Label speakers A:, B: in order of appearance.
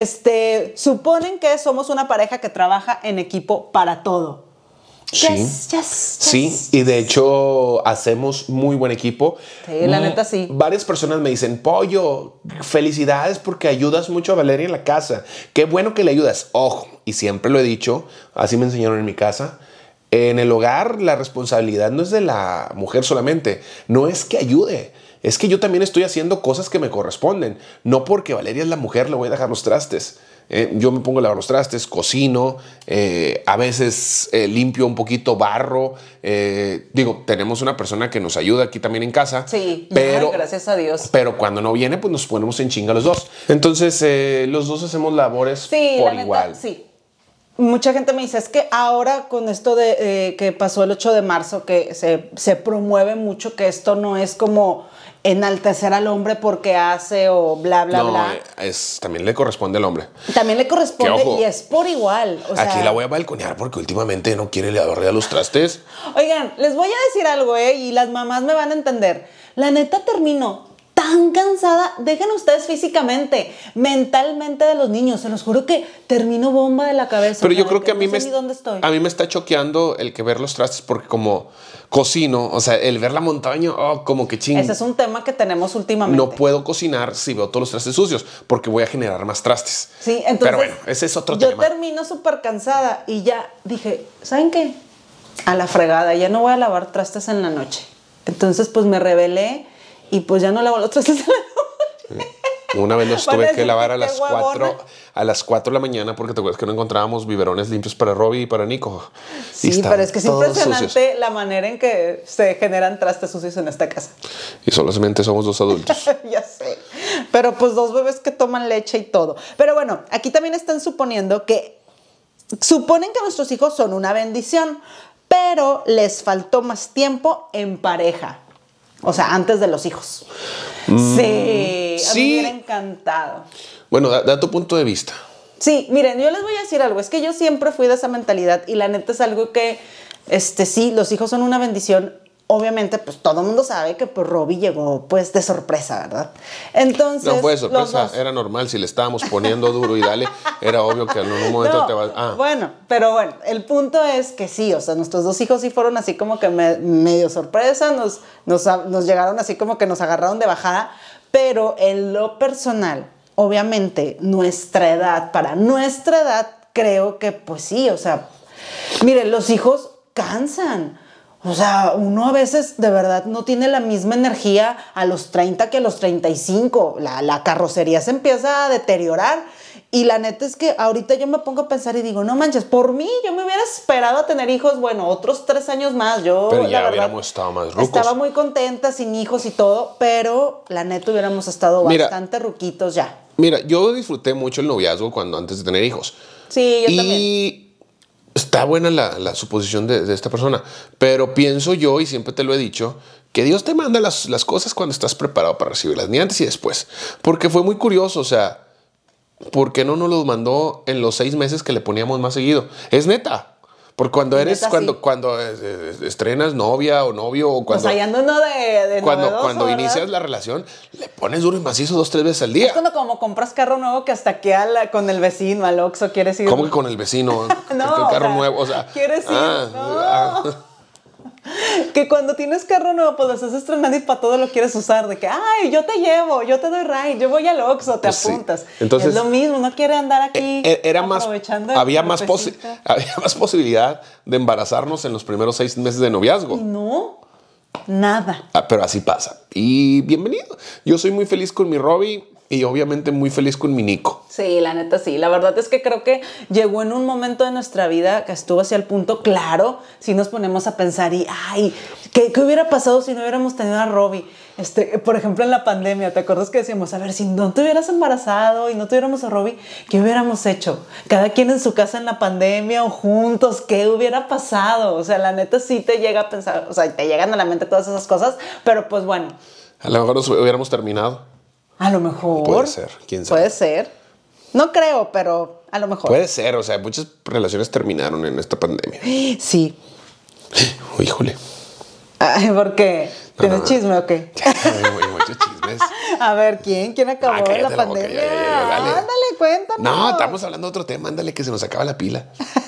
A: este, suponen que somos una pareja que trabaja en equipo para todo.
B: Sí, sí, y de hecho hacemos muy buen equipo. Sí, la mm, neta sí. Varias personas me dicen, Pollo, felicidades porque ayudas mucho a Valeria en la casa. Qué bueno que le ayudas. Ojo, y siempre lo he dicho, así me enseñaron en mi casa. En el hogar la responsabilidad no es de la mujer solamente, no es que ayude es que yo también estoy haciendo cosas que me corresponden. No porque Valeria es la mujer le voy a dejar los trastes. ¿eh? yo me pongo a lavar los trastes, cocino, eh, a veces eh, limpio un poquito barro. digo, tenemos una persona que nos ayuda aquí también en casa. Sí, pero,
A: gracias a Dios.
B: Pero cuando no viene, pues nos ponemos en chinga los dos. Entonces, los dos hacemos labores por igual. Sí,
A: mucha gente me dice, es que ahora con esto de eh, que pasó el 8 de marzo, que se, promueve mucho que esto no es como enaltecer al hombre porque hace o bla, bla, bla.
B: Eh, es, también le corresponde al hombre.
A: También le corresponde y es por igual. aquí la voy
B: a balconear porque últimamente no quiere le a los trastes.
A: Oigan, les voy a decir algo, ¿eh? Y las mamás me van a entender. La neta terminó tan cansada, dejen ustedes físicamente, mentalmente de los niños, se los juro que termino bomba de la cabeza. Pero yo creo que, a mí me a
B: mí me está choqueando el que ver los trastes porque como cocino, o sea, el ver la montaña, oh, como que ching. Ese es un
A: tema que tenemos últimamente. No
B: puedo cocinar si veo todos los trastes sucios porque voy a generar más trastes.
A: Sí, entonces Pero bueno,
B: ese es otro tema. Yo
A: termino súper cansada y ya dije, ¿saben qué? A la fregada, ya no voy a lavar trastes en la noche. Entonces, pues me rebelé y pues ya no lavo los trastes mm.
B: Una vez los tuve que lavar a las 4 a las 4 de la mañana porque te acuerdas que no encontrábamos biberones limpios para Robbie y para Nico. sí, pero es que es impresionante
A: la manera en que se generan trastes sucios en esta casa.
B: Y solamente somos dos adultos.
A: ya sé. Pero pues dos bebés que toman leche y todo. Pero bueno, aquí también están suponiendo que suponen que nuestros hijos son una bendición, pero les faltó más tiempo en pareja. O sea, antes de los hijos. Mm, sí, me hubiera encantado.
B: Bueno, da, tu punto de vista.
A: Sí, miren, yo les voy a decir algo. Es que yo siempre fui de esa mentalidad y la neta es algo que, este, sí, los hijos son una bendición obviamente, pues todo el mundo sabe que pues Robbie llegó pues de sorpresa, ¿verdad? Entonces. No fue sorpresa,
B: era normal, si le estábamos poniendo duro y dale, era obvio que en algún momento te vas. Ah.
A: Bueno, pero bueno, el punto es que sí, o sea, nuestros dos hijos sí fueron así como que medio sorpresa, nos, nos, nos llegaron así como que nos agarraron de bajada, pero en lo personal, obviamente, nuestra edad, para nuestra edad, creo que pues sí, o sea, miren, los hijos cansan. O sea, uno a veces de verdad no tiene la misma energía a los 30 que a los 35. La, carrocería se empieza a deteriorar. Y la neta es que ahorita yo me pongo a pensar y digo, no manches, por mí yo me hubiera esperado a tener hijos, bueno, otros tres años más. Yo, pero ya hubiéramos
B: estado más Estaba
A: muy contenta, sin hijos y todo, pero la neta hubiéramos estado bastante ruquitos ya.
B: Mira, yo disfruté mucho el noviazgo cuando antes de tener hijos. Sí, yo y... Está buena la, suposición de, esta persona, pero pienso yo, y siempre te lo he dicho, que Dios te manda las, cosas cuando estás preparado para recibirlas, ni antes ni después, porque fue muy curioso, o sea, ¿por qué no nos los mandó en los seis meses que le poníamos más seguido? Es neta, porque cuando eres, cuando, cuando estrenas novia o novio o pues cuando.
A: uno de, Cuando, cuando inicias
B: la relación, le pones duro y macizo dos, tres veces al día. Es cuando como compras carro nuevo que hasta que ala con el vecino, al Oxxo, quieres ir. Como que con el vecino? no. El carro nuevo, o sea. Quieres ir. Ah, ah
A: que cuando tienes carro nuevo, pues lo haces estrenando y para todo lo quieres usar. De que, ay, yo te llevo, yo te doy ride, yo voy al Oxxo, te pues apuntas.
B: Entonces, es lo mismo,
A: no quiere andar aquí eh, eh, era más, había más,
B: había más posibilidad de embarazarnos en los primeros seis meses de noviazgo.
A: No, nada.
B: Ah, pero así pasa. Y bienvenido. Yo soy muy feliz con mi Robbie y obviamente muy feliz con mi Nico.
A: Sí, la neta sí. La verdad es que creo que llegó en un momento de nuestra vida que estuvo hacia el punto, claro, si nos ponemos a pensar y, ay, ¿qué, qué hubiera pasado si no hubiéramos tenido a Robbie? Este, por ejemplo, en la pandemia, ¿te acuerdas que decíamos, a ver, si no te hubieras embarazado y no tuviéramos a Robbie, ¿qué hubiéramos hecho? Cada quien en su casa en la pandemia o juntos, ¿qué hubiera pasado? O sea, la neta sí te llega a pensar, o sea, te llegan a la mente todas esas cosas, pero pues bueno.
B: A lo mejor nos hubiéramos terminado. A lo mejor. Puede ser, quién sabe. Puede ser. No
A: creo, pero a lo mejor. Puede
B: ser, o sea, muchas relaciones terminaron en esta pandemia.
A: Sí. híjole. Ay, ¿por qué? ¿Tienes chisme o qué?
B: muchos chismes.
A: A ver, ¿quién? ¿Quién acabó ah, la pandemia? Ándale, cuéntanos.
B: No, estamos hablando de otro tema, ándale, que se nos acaba la pila.